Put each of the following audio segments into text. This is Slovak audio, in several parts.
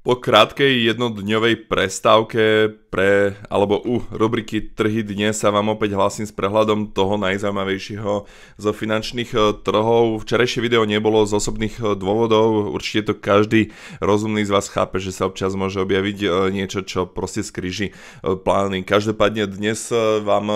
Po krátkej jednodňovej prestávke pre, alebo u rubriky Trhy dnes sa vám opäť hlasím s prehľadom toho najzaujímavejšieho zo finančných e, trhov. Včerajšie video nebolo z osobných e, dôvodov, určite to každý rozumný z vás chápe, že sa občas môže objaviť e, niečo, čo proste skriži plány. Každopádne dnes vám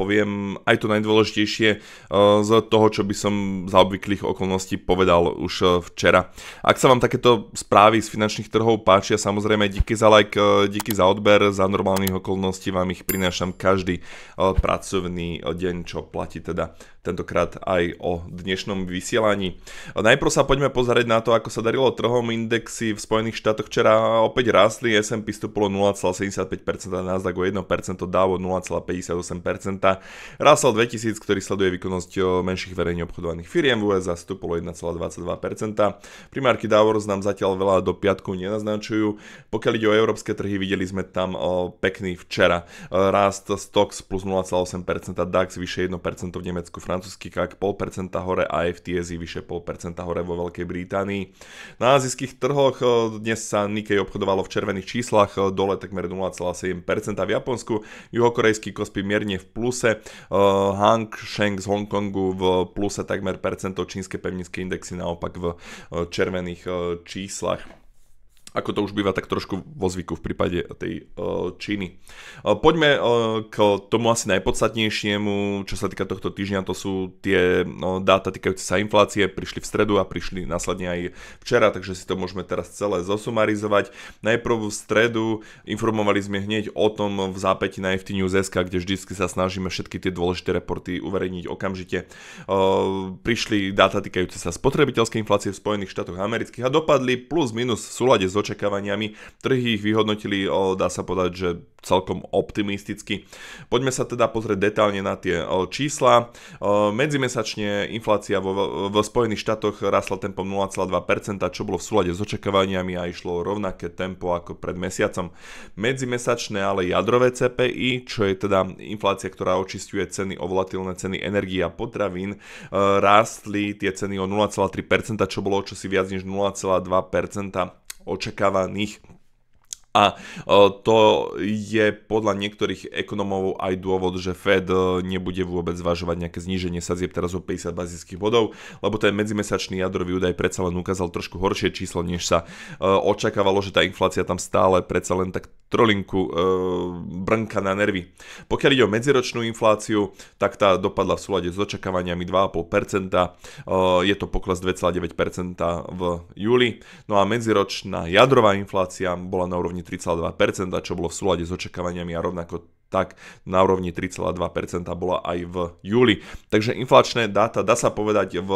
poviem aj to najdôležitejšie z toho, čo by som za obvyklých okolností povedal už včera. Ak sa vám takéto správy z finančných trhov páčia. Samozrejme, díky za like, e, díky za odber, za normálnych okolností vám ich prinášam každý e, pracovný e, deň, čo platí teda tentokrát aj o dnešnom vysielaní. Najprv sa poďme pozrieť na to, ako sa darilo trhom. Indexy v Spojených štátoch včera opäť rástli, S&P stúplo 0,75%, Nasdaq o 1%, Dow 0,58%. Russell 2000, ktorý sleduje výkonnosť eh, menších verejne obchodovaných firiem v USA, stúplo 1,22%. Primárky Dowers nám zatiaľ veľa do piatku nenaznačujú. Pokiaľ ide o európske trhy, videli sme tam eh, pekný včera. Eh, rast stocks plus 0,8%, DAX vyše 1% v Nemecku, Francii, francúzsky KAK 0,5% hore a FTSI vyše 0,5% hore vo Veľkej Británii. Na azijských trhoch eh, dnes sa Nikkei obchodovalo v červených číslach, eh, dole takmer 0,7% v Japonsku, juhokorejský Kospi mierne v pluse, eh, Hang Sheng z Hongkongu v pluse takmer percento, čínske pevnické indexy naopak v červených číslach ako to už býva tak trošku vo zvyku v prípade tej e, Číny. E, poďme e, k tomu asi najpodstatnejšiemu, čo sa týka tohto týždňa, to sú tie no, dáta týkajúce sa inflácie, prišli v stredu a prišli následne aj včera, takže si to môžeme teraz celé zosumarizovať. Najprv v stredu informovali sme hneď o tom v zápäti na FT News SK, kde vždycky sa snažíme všetky tie dôležité reporty uverejniť okamžite. Prišli dáta týkajúce sa spotrebiteľskej inflácie v Spojených štátoch amerických a dopadli plus minus v súlade s očakávaniami. Trhy ich vyhodnotili, dá sa povedať, že celkom optimisticky. Poďme sa teda pozrieť detálne na tie čísla. Medzimesačne inflácia vo, v Spojených štátoch rásla tempom 0,2%, čo bolo v súlade s očakávaniami a išlo rovnaké tempo ako pred mesiacom. Medzimesačné ale jadrové CPI, čo je teda inflácia, ktorá očistuje ceny o volatilné ceny energie a potravín, e, rástli tie ceny o 0,3%, čo bolo čosi viac než 0,2% očakávaných a e, to je podľa niektorých ekonomov aj dôvod, že Fed e, nebude vôbec zvažovať nejaké zníženie sadzieb teraz o 50 bazických bodov, lebo ten medzimesačný jadrový údaj predsa len ukázal trošku horšie číslo, než sa e, očakávalo, že tá inflácia tam stále predsa len tak trolinku e, brnka na nervy. Pokiaľ ide o medziročnú infláciu, tak tá dopadla v súlade s očakávaniami 2,5%, e, je to pokles 2,9% v júli, no a medziročná jadrová inflácia bola na úrovni 3,2%, čo bolo v súlade s očakávaniami a rovnako tak na úrovni 3,2% bola aj v júli. Takže inflačné dáta, dá sa povedať, v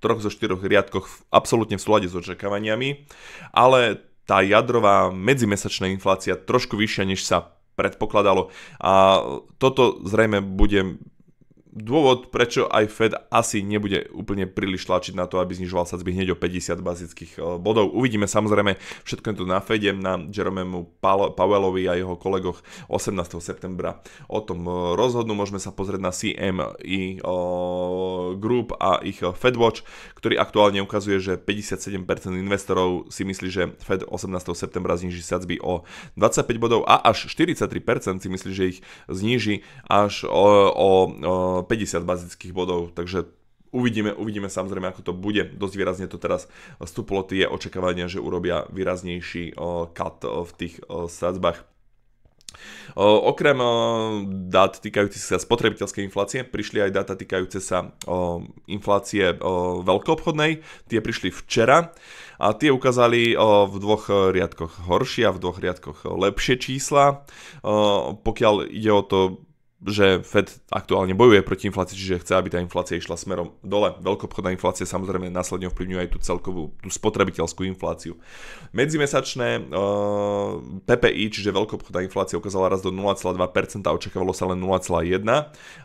troch zo štyroch riadkoch absolútne v súlade s očakávaniami, ale tá jadrová medzimesačná inflácia trošku vyššia, než sa predpokladalo. A toto zrejme bude dôvod, prečo aj Fed asi nebude úplne príliš tlačiť na to, aby znižoval sadzby hneď o 50 bazických eh, bodov. Uvidíme samozrejme, všetko je to na Fede, na Jeromemu Powellovi a jeho kolegoch 18. septembra. O tom eh, rozhodnú, môžeme sa pozrieť na CMI eh, Group a ich Fedwatch, ktorý aktuálne ukazuje, že 57% investorov si myslí, že Fed 18. septembra zniží sadzby o 25 bodov a až 43% si myslí, že ich zniží až o, o, o 50 bazických bodov, takže uvidíme, uvidíme samozrejme, ako to bude. Dosť výrazne to teraz stúplo tie očakávania, že urobia výraznejší cut v tých sadzbách. Okrem dát týkajúcich sa spotrebiteľskej inflácie, prišli aj dáta týkajúce sa inflácie veľkoobchodnej. Tie prišli včera a tie ukázali v dvoch riadkoch horšie a v dvoch riadkoch lepšie čísla. Pokiaľ ide o to že Fed aktuálne bojuje proti inflácii, čiže chce, aby tá inflácia išla smerom dole. Veľkobchodná inflácia samozrejme následne ovplyvňuje aj tú celkovú tú spotrebiteľskú infláciu. Medzimesačné uh, eh, PPI, čiže veľkobchodná inflácia ukázala raz do 0,2%, očakávalo sa len 0,1%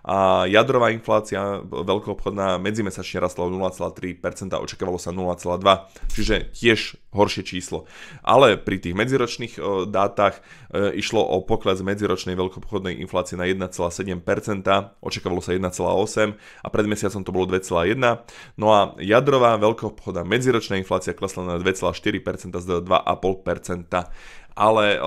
a jadrová inflácia veľkobchodná, medzimesačne rastla o 0,3%, očakávalo sa 0,2%, čiže tiež horšie číslo. Ale pri tých medziročných uh, dátach uh, išlo o pokles medziročnej veľkobchodnej inflácie na 1, 1,7%, očakávalo sa 1,8% a pred mesiacom to bolo 2,1%. No a jadrová obchoda, medziročná inflácia klesla na 2,4% z 2,5%. Ale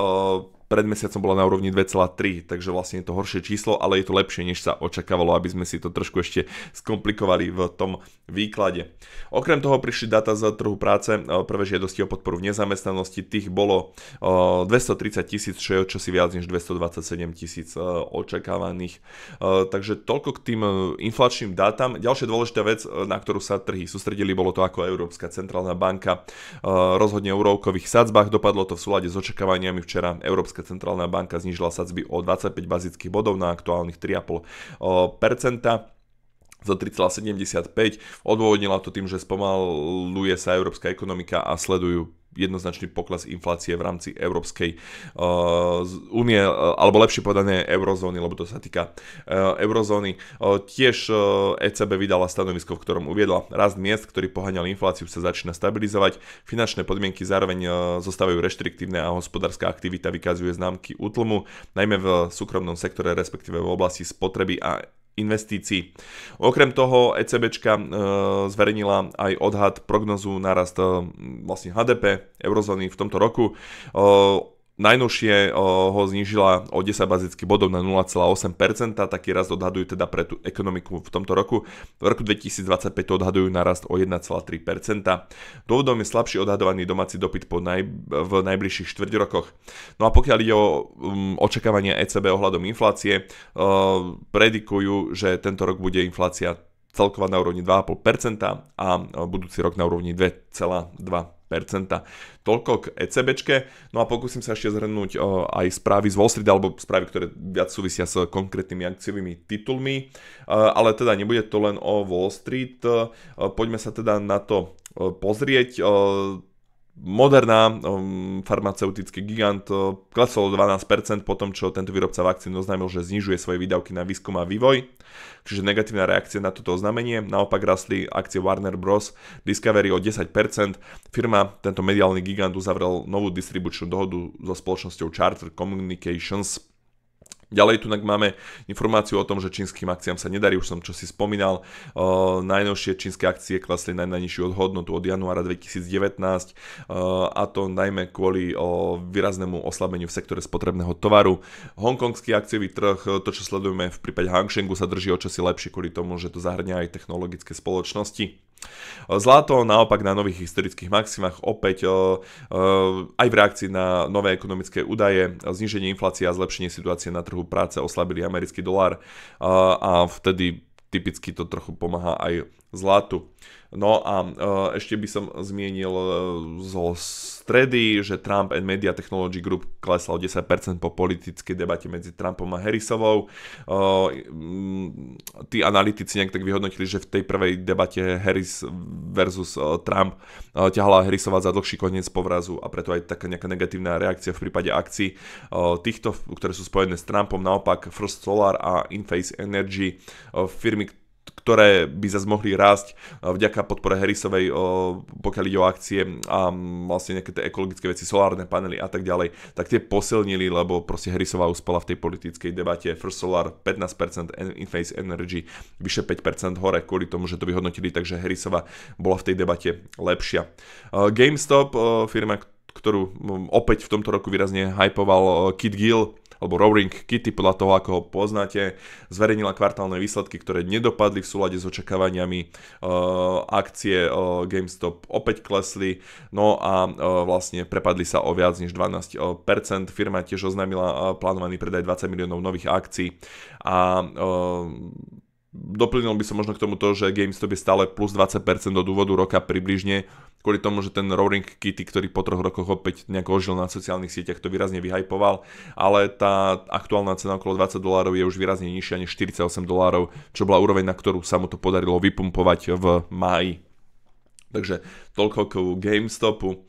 pred mesiacom bola na úrovni 2,3, takže vlastne je to horšie číslo, ale je to lepšie, než sa očakávalo, aby sme si to trošku ešte skomplikovali v tom výklade. Okrem toho prišli data z trhu práce, e, prvé žiadosti o podporu v nezamestnanosti, tých bolo 230 e, tisíc, čo je čo si viac než 227 tisíc e, očakávaných. Takže toľko k tým inflačným dátam. Ďalšia dôležitá vec, na ktorú sa trhy sústredili, bolo to ako Európska centrálna banka rozhodne o úrovkových sadzbách. Dopadlo to v súlade s očakávaniami včera Európska Európska centrálna banka znížila sadzby o 25 bazických bodov na aktuálnych 3,5% za 3,75. Odôvodnila to tým, že spomaluje sa európska ekonomika a sledujú jednoznačný pokles inflácie v rámci Európskej eh, únie, uh, uh, alebo lepšie povedané eurozóny, lebo to sa týka uh, eurozóny. Tiež ECB e vydala stanovisko, v ktorom uviedla, rast miest, ktorý poháňal infláciu, sa začína stabilizovať, finančné podmienky zároveň zostávajú reštriktívne a hospodárska aktivita vykazuje známky útlmu, najmä v súkromnom sektore, respektíve v oblasti spotreby a investícií. Okrem toho ECBčka e, zverejnila aj odhad prognozu narast e, vlastne HDP eurozóny v tomto roku. E, Najnovšie ho znížila o 10 bazických bodov na 0,8%, taký rast odhadujú teda pre tú ekonomiku v tomto roku. V roku 2025 to odhadujú na rast o 1,3%. Dôvodom je slabší odhadovaný domáci dopyt po naj, v najbližších 4 rokoch. No a pokiaľ ide o um, očakávania ECB ohľadom inflácie, uh, predikujú, že tento rok bude inflácia celková na úrovni 2,5% a budúci rok na úrovni 2,2%. Toľko k ECBčke. No a pokúsim sa ešte zhrnúť aj správy z Wall Street, alebo správy, ktoré viac súvisia s konkrétnymi akciovými titulmi. E, ale teda nebude to len o Wall Street. E, poďme sa teda na to e, pozrieť Moderna, um, farmaceutický gigant, klesol 12% po tom, čo tento výrobca vakcín oznámil, že znižuje svoje výdavky na výskum a vývoj, čiže negatívna reakcia na toto oznámenie. Naopak rastli akcie Warner Bros. Discovery o 10%. Firma, tento mediálny gigant, uzavrel novú distribučnú dohodu so spoločnosťou Charter Communications Ďalej tu máme informáciu o tom, že čínskym akciám sa nedarí, už som čo si spomínal. najnovšie čínske akcie klesli na najnižšiu hodnotu od januára 2019 a to najmä kvôli výraznému oslabeniu v sektore spotrebného tovaru. Hongkongský akciový trh, to čo sledujeme v prípade Hang Shengu sa drží o čosi lepšie kvôli tomu, že to zahrňa aj technologické spoločnosti. Zlato naopak na nových historických maximách opäť eh, eh, aj v reakcii na nové ekonomické údaje, zníženie inflácie a zlepšenie situácie na trhu práce oslabili americký dolár eh, a vtedy typicky to trochu pomáha aj zlatu. No a eh, ešte by som zmienil eh, zo stredy, že Trump and Media Technology Group klesla o 10% po politickej debate medzi Trumpom a Harrisovou. Eh, mm, tí analytici nejak tak vyhodnotili, že v tej prvej debate Harris versus Trump ťahala Harrisova za dlhší koniec povrazu a preto aj taká nejaká negatívna reakcia v prípade akcií týchto, ktoré sú spojené s Trumpom. Naopak First Solar a Inface Energy, firmy, ktoré by zase mohli rásť eh, vďaka podpore Harrisovej, eh, pokiaľ ide o akcie a mm, vlastne nejaké tie ekologické veci, solárne panely a tak ďalej, tak tie posilnili, lebo proste Harrisová uspela v tej politickej debate. First Solar 15%, Inface Energy vyše 5% hore kvôli tomu, že to vyhodnotili, takže Harrisová bola v tej debate lepšia. Eh, GameStop, firma, ktorú mm, opäť v tomto roku výrazne hypoval Kit Gill, alebo Roaring Kitty, podľa toho, ako ho poznáte, zverejnila kvartálne výsledky, ktoré nedopadli v súlade s očakávaniami. E, akcie e, GameStop opäť klesli, no a e, vlastne prepadli sa o viac než 12%. Firma tiež oznámila plánovaný predaj 20 miliónov nových akcií a doplnil by som možno k tomu to, že GameStop je stále plus 20% do dôvodu roka približne, kvôli tomu, že ten Roaring Kitty, ktorý po troch rokoch opäť nejak ožil na sociálnych sieťach, to výrazne vyhajpoval, ale tá aktuálna cena okolo 20 dolárov je už výrazne nižšia než 48 dolárov, čo bola úroveň, na ktorú sa mu to podarilo vypumpovať v máji. Takže Toľko k GameStopu.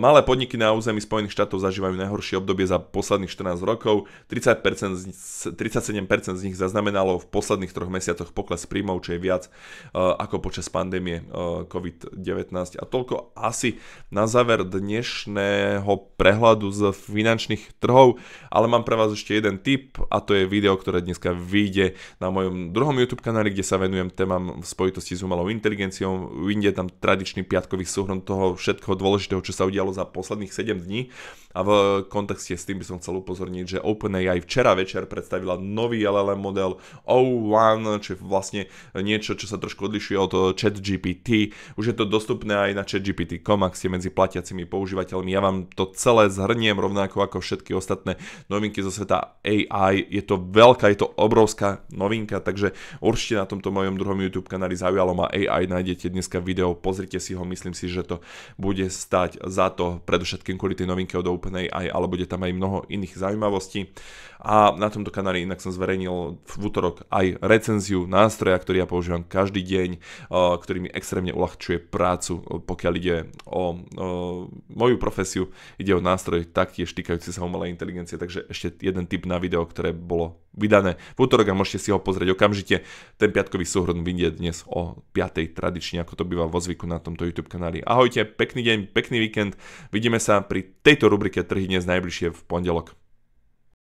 Malé podniky na území Spojených štátov zažívajú najhoršie obdobie za posledných 14 rokov. 30% z, 37% z nich zaznamenalo v posledných troch mesiacoch pokles príjmov, čo je viac ako počas pandémie COVID-19. A toľko asi na záver dnešného prehľadu z finančných trhov, ale mám pre vás ešte jeden tip a to je video, ktoré dneska vyjde na mojom druhom YouTube kanáli, kde sa venujem témam v spojitosti s umelou inteligenciou. Vyjde tam tradičný 5 piatkový súhrn toho všetkého dôležitého, čo sa udialo za posledných 7 dní. A v kontexte s tým by som chcel upozorniť, že OpenAI včera večer predstavila nový LLM model O1, čo je vlastne niečo, čo sa trošku odlišuje od ChatGPT. Už je to dostupné aj na ChatGPT.com, ak ste medzi platiacimi používateľmi. Ja vám to celé zhrniem rovnako ako všetky ostatné novinky zo sveta AI. Je to veľká, je to obrovská novinka, takže určite na tomto mojom druhom YouTube kanáli zaujalo ma AI nájdete dneska video, pozrite si ho Myslím si, že to bude stať za to predovšetkým kvôli tej novinke od OpenAI, ale bude tam aj mnoho iných zaujímavostí. A na tomto kanáli inak som zverejnil v útorok aj recenziu nástroja, ktorý ja používam každý deň, eh, ktorý mi extrémne uľahčuje prácu, pokiaľ ide o, o eh, moju profesiu, ide o nástroj taktiež týkajúci sa umelej inteligencie, takže ešte jeden tip na video, ktoré bolo vydané v útorok a môžete si ho pozrieť okamžite. Ten piatkový súhrn vyjde dnes o 5. tradične, ako to býva vo zvyku na tomto YouTube kanáli. Ahojte, pekný deň, pekný víkend. Vidíme sa pri tejto rubrike Trhy dnes najbližšie v pondelok.